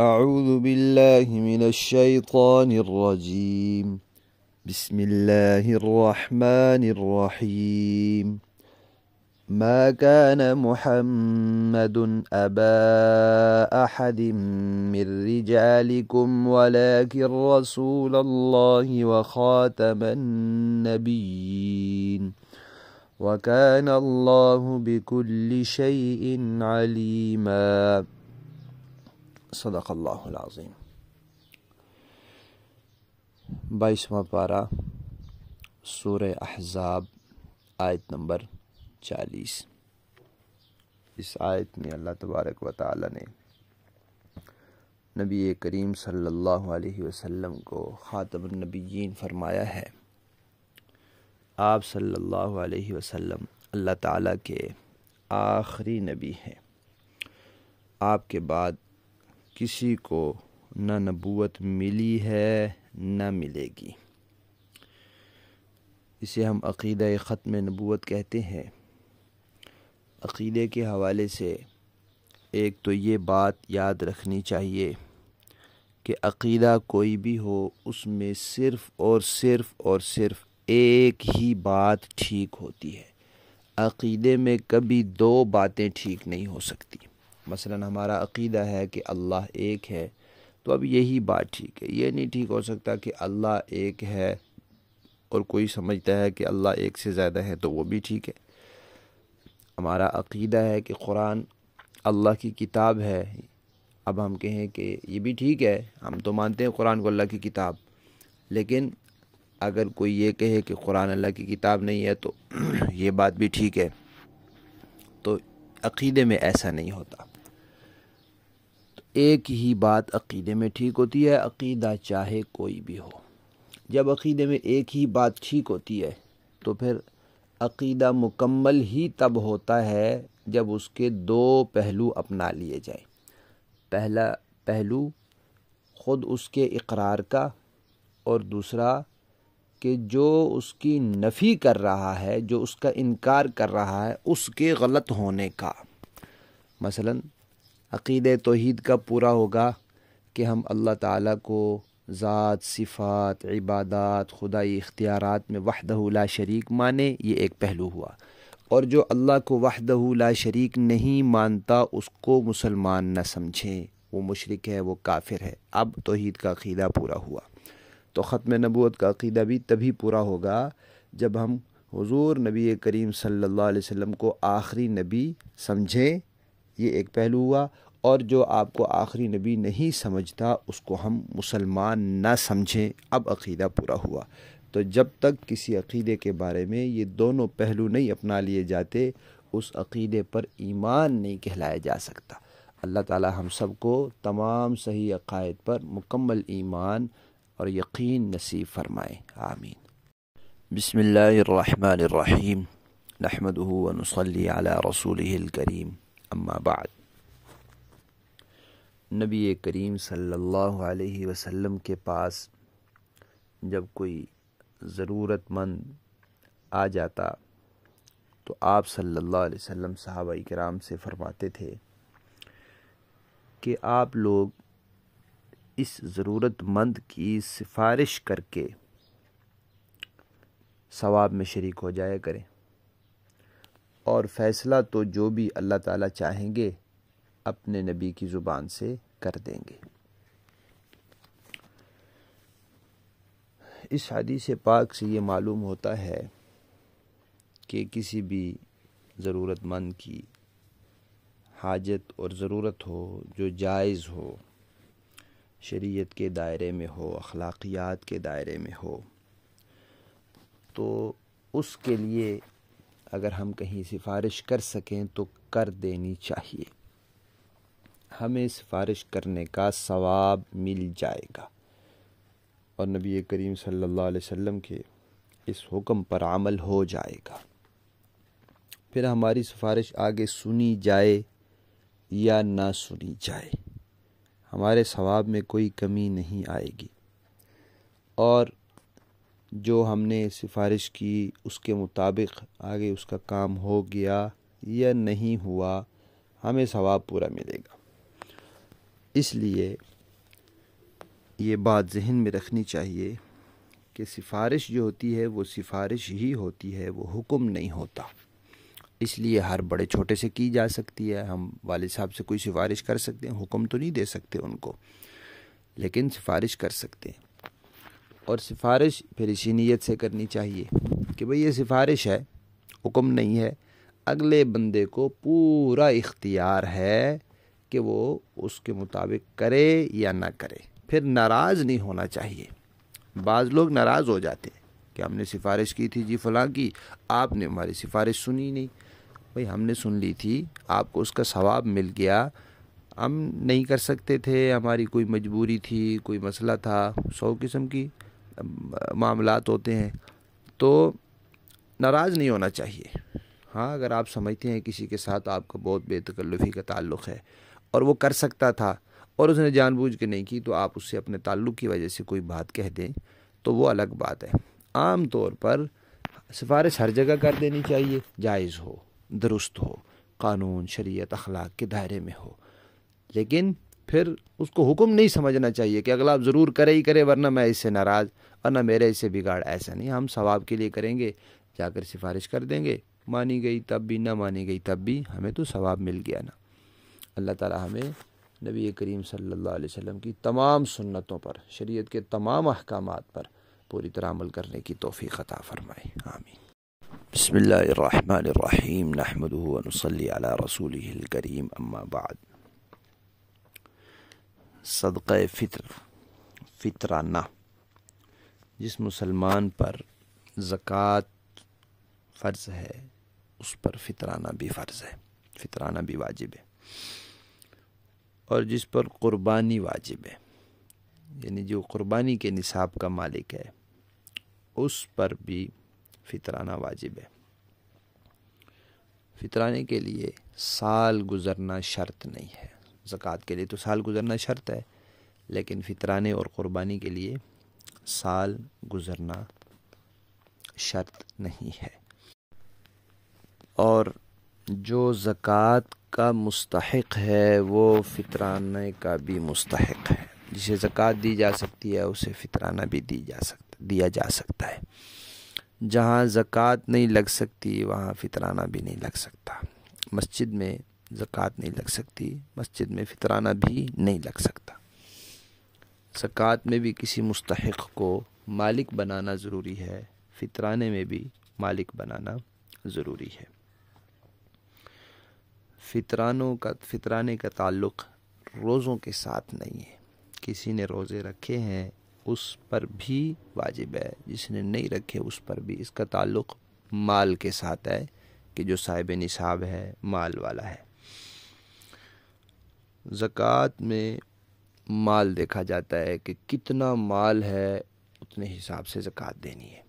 أعوذ بالله من الشيطان الرجيم بسم الله الرحمن الرحيم ما كان محمد أبا أحد من رجالكم ولكن رسول الله وخاتم النبيين وكان الله بكل شيء عليماً صدق اللہ العظیم بائیسواں پارہ سورہ احزاب آیت نمبر چالیس اس آیت میں اللہ تبارک و تعالی نے نبی کریم صلی اللہ علیہ وسلم کو خاتم النبیین فرمایا ہے آپ صلی اللہ علیہ وسلم اللہ تعالیٰ کے آخری نبی ہیں آپ کے بعد کسی کو نہ نبوت ملی ہے نہ ملے گی اسے ہم عقیدہ ختم نبوت کہتے ہیں عقیدے کے حوالے سے ایک تو یہ بات یاد رکھنی چاہیے کہ عقیدہ کوئی بھی ہو اس میں صرف اور صرف اور صرف ایک ہی بات ٹھیک ہوتی ہے عقیدے میں کبھی دو باتیں ٹھیک نہیں ہو سکتی مثلا ہمارا عقیدہ ہے کہ اللہ ایک ہے تو اب یہی بات ٹھیک ہے یہ نہیں ٹھیک ہو سکتا کہ اللہ ایک ہے اور کوئی سمجھتا ہے کہ اللہ ایک سے زیادہ ہے تو وہ بھی ٹھیک ہے ہمارا عقیدہ ہے کہ قرآن اللہ کی کتاب ہے اب ہم کہیں کہ یہ بھی ٹھیک ہے ہم تو مانتے ہیں قرآن کو اللہ کی کتاب لیکن اگر کوئی یہ کہے کہ قرآن اللہ کی کتاب نہیں ہے تو یہ بات بھی ٹھیک ہے تو عقیدے میں ایسا نہیں ہوتا ایک ہی بات عقیدے میں ٹھیک ہوتی ہے عقیدہ چاہے کوئی بھی ہو جب عقیدے میں ایک ہی بات ٹھیک ہوتی ہے تو پھر عقیدہ مکمل ہی تب ہوتا ہے جب اس کے دو پہلو اپنا لیے جائیں پہلا پہلو خود اس کے اقرار کا اور دوسرا کہ جو اس کی نفی کر رہا ہے جو اس کا انکار کر رہا ہے اس کے غلط ہونے کا مثلاً عقید توحید کا پورا ہوگا کہ ہم اللہ تعالیٰ کو ذات صفات عبادات خدائی اختیارات میں وحدہ لا شریک مانیں یہ ایک پہلو ہوا اور جو اللہ کو وحدہ لا شریک نہیں مانتا اس کو مسلمان نہ سمجھیں وہ مشرق ہے وہ کافر ہے اب توحید کا عقیدہ پورا ہوا تو ختم نبوت کا عقیدہ بھی تبھی پورا ہوگا جب ہم حضور نبی کریم صلی اللہ علیہ وسلم کو آخری نبی سمجھیں یہ ایک پہلو ہوا اور جو آپ کو آخری نبی نہیں سمجھتا اس کو ہم مسلمان نہ سمجھیں اب عقیدہ پورا ہوا تو جب تک کسی عقیدے کے بارے میں یہ دونوں پہلو نہیں اپنا لیے جاتے اس عقیدے پر ایمان نہیں کہلایا جا سکتا اللہ تعالی ہم سب کو تمام صحیح عقائد پر مکمل ایمان اور یقین نصیب فرمائے آمین بسم اللہ الرحمن الرحیم و نصلی علی رسوله الكریم اما بعد نبی کریم صلی اللہ علیہ وسلم کے پاس جب کوئی ضرورت مند آ جاتا تو آپ صلی اللہ علیہ وسلم صحابہ کرام سے فرماتے تھے کہ آپ لوگ اس ضرورت مند کی سفارش کر کے ثواب میں شریک ہو جایا کریں اور فیصلہ تو جو بھی اللہ تعالیٰ چاہیں گے اپنے نبی کی زبان سے کر دیں گے اس حدیث پاک سے یہ معلوم ہوتا ہے کہ کسی بھی ضرورت مند کی حاجت اور ضرورت ہو جو جائز ہو شریعت کے دائرے میں ہو اخلاقیات کے دائرے میں ہو تو اس کے لیے اگر ہم کہیں سفارش کر سکیں تو کر دینی چاہیے ہمیں سفارش کرنے کا ثواب مل جائے گا اور نبی کریم صلی اللہ علیہ وسلم کے اس حکم پر عمل ہو جائے گا پھر ہماری سفارش آگے سنی جائے یا نہ سنی جائے ہمارے ثواب میں کوئی کمی نہیں آئے گی اور جو ہم نے سفارش کی اس کے مطابق آگے اس کا کام ہو گیا یا نہیں ہوا ہمیں ثواب پورا ملے گا اس لیے یہ بات ذہن میں رکھنی چاہیے کہ سفارش جو ہوتی ہے وہ سفارش ہی ہوتی ہے وہ حکم نہیں ہوتا اس لیے ہر بڑے چھوٹے سے کی جا سکتی ہے ہم والد صاحب سے کوئی سفارش کر سکتے ہیں حکم تو نہیں دے سکتے ان کو لیکن سفارش کر سکتے ہیں اور سفارش پھر اسی نیت سے کرنی چاہیے کہ بھئی یہ سفارش ہے حکم نہیں ہے اگلے بندے کو پورا اختیار ہے کہ وہ اس کے مطابق کرے یا نہ کرے پھر ناراض نہیں ہونا چاہیے بعض لوگ ناراض ہو جاتے ہیں کہ ہم نے سفارش کی تھی جی فلاں کی آپ نے ہماری سفارش سنی نہیں بھئی ہم نے سن لی تھی آپ کو اس کا ثواب مل گیا ہم نہیں کر سکتے تھے ہماری کوئی مجبوری تھی کوئی مسئلہ تھا سو قسم کی معاملات ہوتے ہیں تو ناراض نہیں ہونا چاہیے ہاں اگر آپ سمجھتے ہیں کسی کے ساتھ آپ کا بہت بے تکلفی کا تعلق ہے اور وہ کر سکتا تھا اور اس نے جان بوجھ کے نہیں کی تو آپ اس سے اپنے تعلق کی وجہ سے کوئی بات کہہ دیں تو وہ الگ بات ہے عام طور پر سفارش ہر جگہ کر دینی چاہیے جائز ہو درست ہو قانون شریعت اخلاق کے دائرے میں ہو لیکن پھر اس کو حکم نہیں سمجھنا چاہیے کہ اگلا آپ ضرور کرے ہی کرے ورنہ میں اس سے ناراض ورنہ میرے اس سے بگاڑ ایسا نہیں ہم ثواب کے لیے کریں گے جا کر سفارش کر دیں گے مانی گئی تب بھی نہ مانی گئی تب بھی ہمیں تو ثواب مل گیا نا اللہ تعالیٰ ہمیں نبی کریم صلی اللہ علیہ وسلم کی تمام سنتوں پر شریعت کے تمام احکامات پر پوری طرح عمل کرنے کی توفیق عطا فرمائے آمین بسم اللہ الرحمن الرحیم صلی علی رسول الکریم اما بعد صدقہ فطر فطرانہ جس مسلمان پر زکوٰۃ فرض ہے اس پر فطرانہ بھی فرض ہے فطرانہ بھی واجب ہے اور جس پر قربانی واجب ہے یعنی جو قربانی کے نصاب کا مالک ہے اس پر بھی فطرانہ واجب ہے فطرانے کے لیے سال گزرنا شرط نہیں ہے زکوٰۃ کے لیے تو سال گزرنا شرط ہے لیکن فطرانے اور قربانی کے لیے سال گزرنا شرط نہیں ہے اور جو زکوٰۃ کا مستحق ہے وہ فطرانے کا بھی مستحق ہے جسے زکوٰۃ دی جا سکتی ہے اسے فطرانہ بھی دی جا سکتا دیا جا سکتا ہے جہاں زکوٰۃ نہیں لگ سکتی وہاں فطرانہ بھی نہیں لگ سکتا مسجد میں زکوٰۃ نہیں لگ سکتی مسجد میں فطرانہ بھی نہیں لگ سکتا زکوٰۃ میں بھی کسی مستحق کو مالک بنانا ضروری ہے فطرانے میں بھی مالک بنانا ضروری ہے فطرانوں کا فطرانے کا تعلق روزوں کے ساتھ نہیں ہے کسی نے روزے رکھے ہیں اس پر بھی واجب ہے جس نے نہیں رکھے اس پر بھی اس کا تعلق مال کے ساتھ ہے کہ جو صاحب نصاب ہے مال والا ہے زکوٰۃ میں مال دیکھا جاتا ہے کہ کتنا مال ہے اتنے حساب سے زکوٰۃ دینی ہے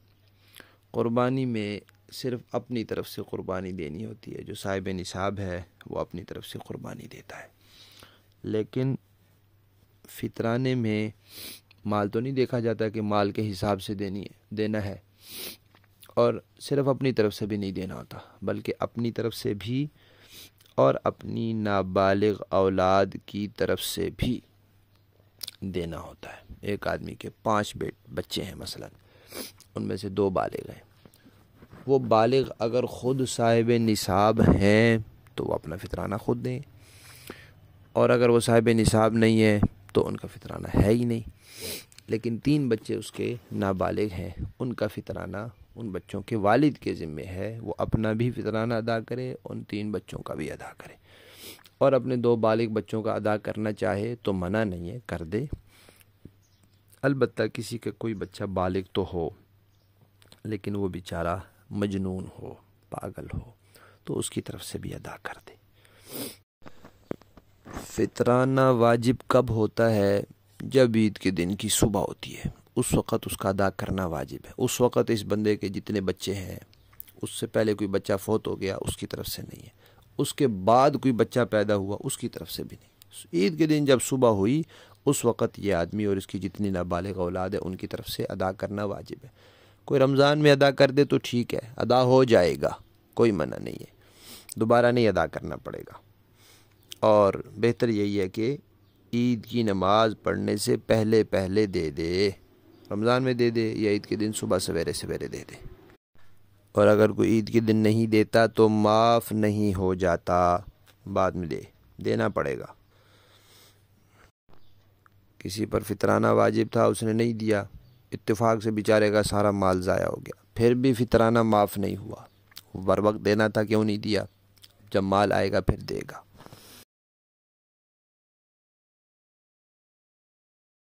قربانی میں صرف اپنی طرف سے قربانی دینی ہوتی ہے جو صاحب نصاب ہے وہ اپنی طرف سے قربانی دیتا ہے لیکن فطرانے میں مال تو نہیں دیکھا جاتا کہ مال کے حساب سے دینی ہے دینا ہے اور صرف اپنی طرف سے بھی نہیں دینا ہوتا بلکہ اپنی طرف سے بھی اور اپنی نابالغ اولاد کی طرف سے بھی دینا ہوتا ہے ایک آدمی کے پانچ بیٹ بچے ہیں مثلا ان میں سے دو بالغ ہیں وہ بالغ اگر خود صاحب نصاب ہیں تو وہ اپنا فطرانہ خود دیں اور اگر وہ صاحب نصاب نہیں ہے تو ان کا فطرانہ ہے ہی نہیں لیکن تین بچے اس کے نابالغ ہیں ان کا فطرانہ ان بچوں کے والد کے ذمے ہے وہ اپنا بھی فطرانہ ادا کرے ان تین بچوں کا بھی ادا کرے اور اپنے دو بالغ بچوں کا ادا کرنا چاہے تو منع نہیں ہے کر دے البتہ کسی کا کوئی بچہ بالغ تو ہو لیکن وہ بیچارہ مجنون ہو پاگل ہو تو اس کی طرف سے بھی ادا کر دے فطرانہ واجب کب ہوتا ہے جب عید کے دن کی صبح ہوتی ہے اس وقت اس کا ادا کرنا واجب ہے اس وقت اس بندے کے جتنے بچے ہیں اس سے پہلے کوئی بچہ فوت ہو گیا اس کی طرف سے نہیں ہے اس کے بعد کوئی بچہ پیدا ہوا اس کی طرف سے بھی نہیں عید کے دن جب صبح ہوئی اس وقت یہ آدمی اور اس کی جتنی نابالغ اولاد ہے ان کی طرف سے ادا کرنا واجب ہے کوئی رمضان میں ادا کر دے تو ٹھیک ہے ادا ہو جائے گا کوئی منع نہیں ہے دوبارہ نہیں ادا کرنا پڑے گا اور بہتر یہی ہے کہ عید کی نماز پڑھنے سے پہلے پہلے دے دے رمضان میں دے دے یا عید کے دن صبح سویرے سویرے دے دے اور اگر کوئی عید کے دن نہیں دیتا تو معاف نہیں ہو جاتا بعد میں دے دینا پڑے گا کسی پر فطرانہ واجب تھا اس نے نہیں دیا اتفاق سے بیچارے کا سارا مال ضائع ہو گیا پھر بھی فطرانہ معاف نہیں ہوا وقت دینا تھا کیوں نہیں دیا جب مال آئے گا پھر دے گا